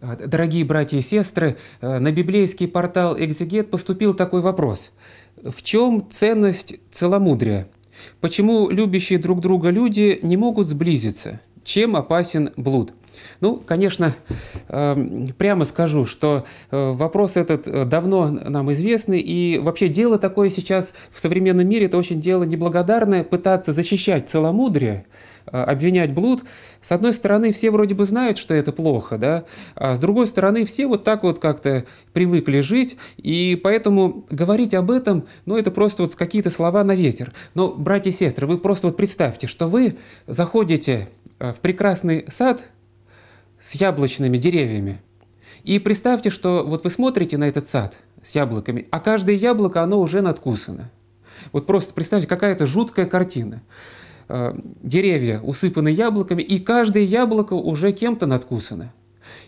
Э, дорогие братья и сестры, э, на библейский портал «Экзегет» поступил такой вопрос. В чем ценность целомудрия? Почему любящие друг друга люди не могут сблизиться? Чем опасен блуд? Ну, конечно, эм, прямо скажу, что э, вопрос этот э, давно нам известный, и вообще дело такое сейчас в современном мире, это очень дело неблагодарное, пытаться защищать целомудрие, э, обвинять блуд. С одной стороны, все вроде бы знают, что это плохо, да, а с другой стороны, все вот так вот как-то привыкли жить, и поэтому говорить об этом, ну, это просто вот какие-то слова на ветер. Но, братья и сестры, вы просто вот представьте, что вы заходите в прекрасный сад – с яблочными деревьями. И представьте, что вот вы смотрите на этот сад с яблоками, а каждое яблоко, оно уже надкусано. Вот просто представьте, какая-то жуткая картина. Э, деревья усыпаны яблоками, и каждое яблоко уже кем-то надкусано.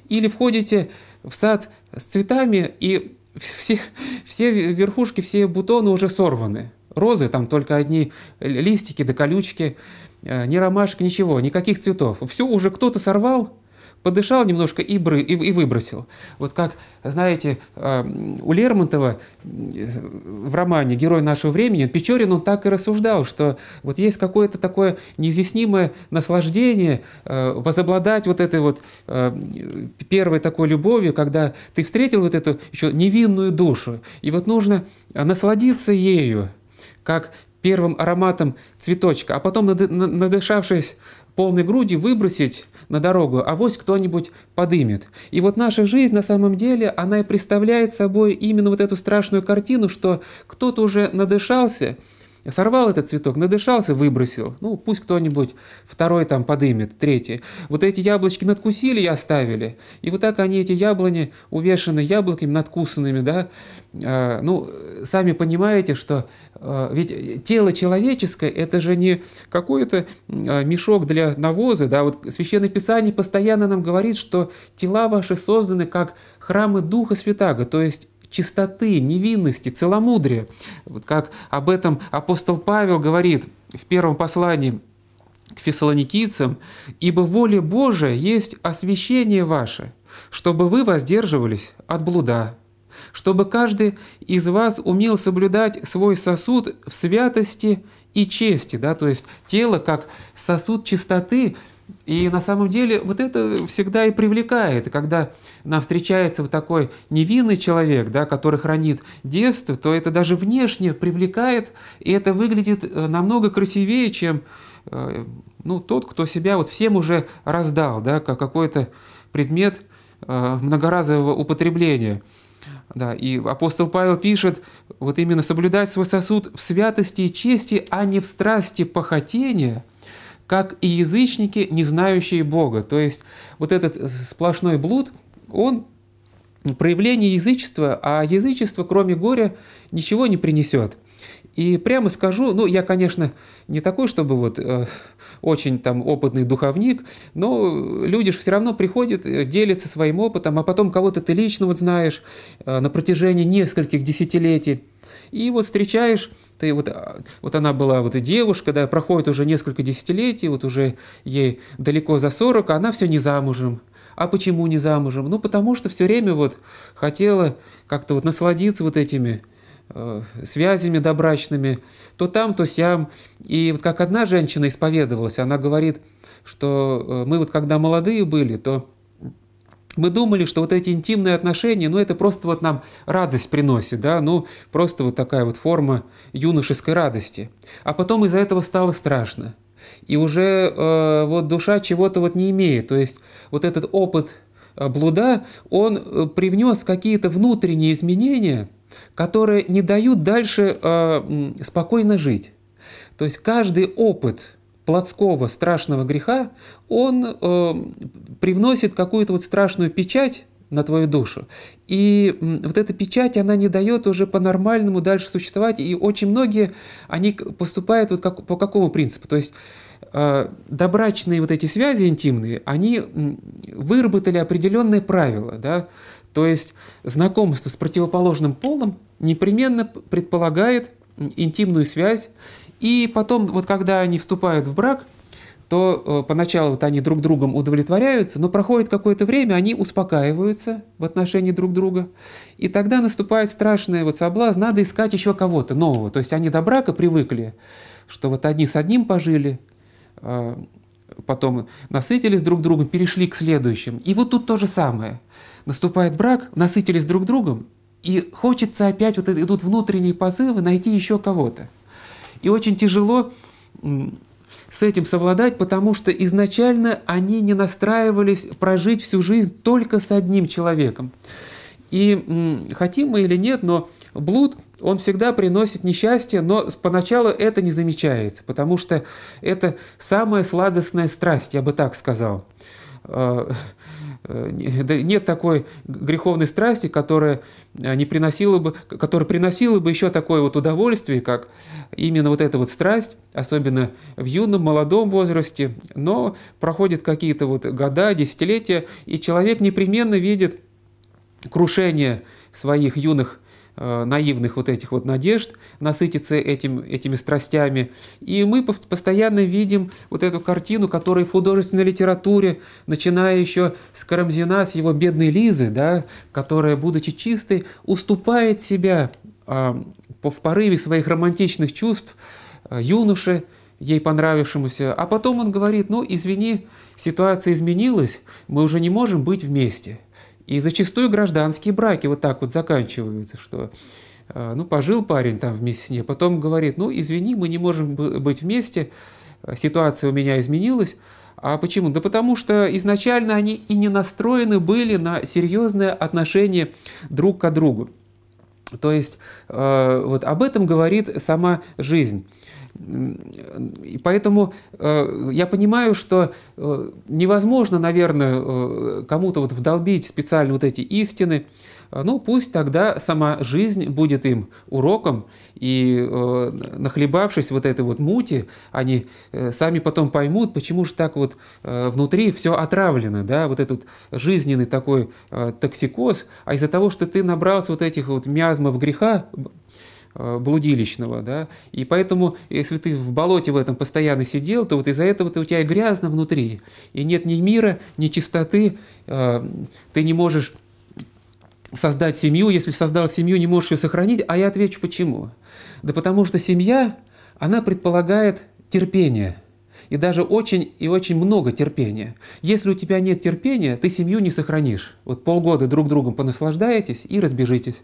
Или входите в сад с цветами, и все, все верхушки, все бутоны уже сорваны. Розы, там только одни листики да колючки, э, ни ромашек, ничего, никаких цветов. Все уже кто-то сорвал, подышал немножко и, бры, и, и выбросил. Вот как, знаете, э, у Лермонтова э, в романе «Герой нашего времени» Печорин он так и рассуждал, что вот есть какое-то такое неизъяснимое наслаждение э, возобладать вот этой вот первой такой любовью, когда ты встретил вот эту еще невинную душу, и вот нужно насладиться ею, как первым ароматом цветочка, а потом, надышавшись полной груди, выбросить на дорогу, а вось кто-нибудь подымет. И вот наша жизнь на самом деле, она и представляет собой именно вот эту страшную картину, что кто-то уже надышался, сорвал этот цветок, надышался, выбросил. Ну, пусть кто-нибудь второй там подымет, третий. Вот эти яблочки надкусили и оставили. И вот так они, эти яблони, увешаны яблоками надкусанными, да. Э, ну, сами понимаете, что э, ведь тело человеческое – это же не какой-то э, мешок для навоза, да. Вот Священное Писание постоянно нам говорит, что тела ваши созданы как храмы Духа Святаго, то есть чистоты, невинности, целомудрия. Вот как об этом апостол Павел говорит в первом послании к фессалоникийцам, «Ибо воле Божия есть освящение ваше, чтобы вы воздерживались от блуда, чтобы каждый из вас умел соблюдать свой сосуд в святости и чести». Да? То есть тело как сосуд чистоты – и на самом деле вот это всегда и привлекает, когда нам встречается вот такой невинный человек, да, который хранит девство, то это даже внешне привлекает, и это выглядит э, намного красивее, чем э, ну, тот, кто себя вот всем уже раздал, да, как какой-то предмет э, многоразового употребления. Да, и апостол Павел пишет, вот именно соблюдать свой сосуд в святости и чести, а не в страсти похотения – как и язычники, не знающие Бога. То есть вот этот э, сплошной блуд, он проявление язычества, а язычество, кроме горя, ничего не принесет. И прямо скажу, ну, я, конечно, не такой, чтобы вот э, очень там опытный духовник, но люди же все равно приходят, э, делятся своим опытом, а потом кого-то ты лично вот знаешь э, на протяжении нескольких десятилетий. И вот встречаешь, ты вот, а, вот она была вот и девушка, да, проходит уже несколько десятилетий, вот уже ей далеко за 40, а она все не замужем. А почему не замужем? Ну, потому что все время вот хотела как-то вот насладиться вот этими э, связями добрачными, то там, то сям. И вот как одна женщина исповедовалась, она говорит, что э, мы вот когда молодые были, то мы думали, что вот эти интимные отношения, ну, это просто вот нам радость приносит, да, ну, просто вот такая вот форма юношеской радости. А потом из-за этого стало страшно. И уже э, вот душа чего-то вот не имеет. То есть вот этот опыт э, блуда, он э, привнес какие-то внутренние изменения, которые не дают дальше э, спокойно жить. То есть каждый опыт плотского страшного греха, он э, привносит какую-то вот страшную печать на твою душу. И вот эта печать, она не дает уже по-нормальному дальше существовать. И очень многие, они поступают вот как, по какому принципу? То есть э, добрачные вот эти связи интимные, они выработали определенные правила, да? То есть знакомство с противоположным полом непременно предполагает интимную связь, и потом, вот когда они вступают в брак, то э, поначалу вот они друг другом удовлетворяются, но проходит какое-то время, они успокаиваются в отношении друг друга, и тогда наступает страшный вот соблазн, надо искать еще кого-то нового. То есть они до брака привыкли, что вот одни с одним пожили, э, потом насытились друг другом, перешли к следующим. И вот тут то же самое. Наступает брак, насытились друг другом, и хочется опять, вот э, идут внутренние позывы найти еще кого-то. И очень тяжело с этим совладать, потому что изначально они не настраивались прожить всю жизнь только с одним человеком. И хотим мы или нет, но блуд, он всегда приносит несчастье, но поначалу это не замечается, потому что это самая сладостная страсть, я бы так сказал а, Э, нет такой греховной страсти, которая э, не приносила бы, которая приносила бы еще такое вот удовольствие, как именно вот эта вот страсть, особенно в юном, молодом возрасте, но проходят какие-то вот года, десятилетия, и человек непременно видит крушение своих юных Э, наивных вот этих вот надежд насытиться этим, этими страстями. И мы постоянно видим вот эту картину, которая в художественной литературе, начиная еще с Карамзина, с его бедной Лизы, да, которая, будучи чистой, уступает себя э, в порыве своих романтичных чувств э, юноше, ей понравившемуся. А потом он говорит, ну, извини, ситуация изменилась, мы уже не можем быть вместе. И зачастую гражданские браки вот так вот заканчиваются, что э, ну, пожил парень там вместе с ней, потом говорит, ну, извини, мы не можем быть вместе, э, ситуация у меня изменилась. А почему? Да потому что изначально они и не настроены были на серьезное отношение друг к другу. То есть э, вот об этом говорит сама жизнь. И поэтому э, я понимаю, что э, невозможно, наверное, э, кому-то вот вдолбить специально вот эти истины, ну пусть тогда сама жизнь будет им уроком, и э, нахлебавшись вот этой вот мути, они э, сами потом поймут, почему же так вот э, внутри все отравлено, да, вот этот жизненный такой э, токсикоз, а из-за того, что ты набрался вот этих вот миазмов греха, Э, блудилищного, да, и поэтому, если ты в болоте в этом постоянно сидел, то вот из-за этого ты у тебя и грязно внутри, и нет ни мира, ни чистоты, э, ты не можешь создать семью, если создал семью, не можешь ее сохранить, а я отвечу почему. Да потому что семья, она предполагает терпение, и даже очень и очень много терпения. Если у тебя нет терпения, ты семью не сохранишь. Вот полгода друг другом понаслаждаетесь и разбежитесь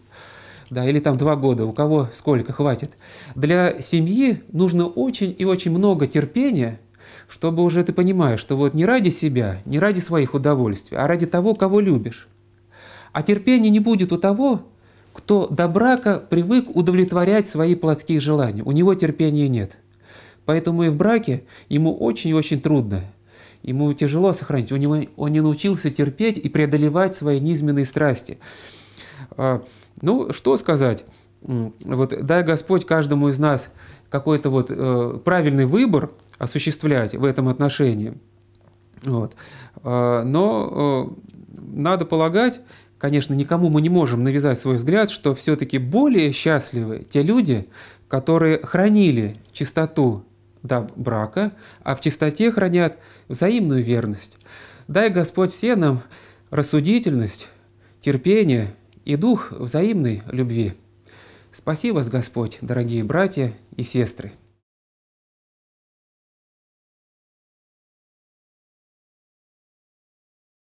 да, или там два года, у кого сколько хватит. Для семьи нужно очень и очень много терпения, чтобы уже ты понимаешь, что вот не ради себя, не ради своих удовольствий, а ради того, кого любишь. А терпения не будет у того, кто до брака привык удовлетворять свои плотские желания. У него терпения нет. Поэтому и в браке ему очень и очень трудно. Ему тяжело сохранить. У него, он не научился терпеть и преодолевать свои низменные страсти. А, ну, что сказать? Вот дай Господь каждому из нас какой-то вот э, правильный выбор осуществлять в этом отношении. Вот. А, но э, надо полагать, конечно, никому мы не можем навязать свой взгляд, что все-таки более счастливы те люди, которые хранили чистоту да, брака, а в чистоте хранят взаимную верность. Дай Господь все нам рассудительность, терпение – и дух взаимной любви. Спаси вас, Господь, дорогие братья и сестры!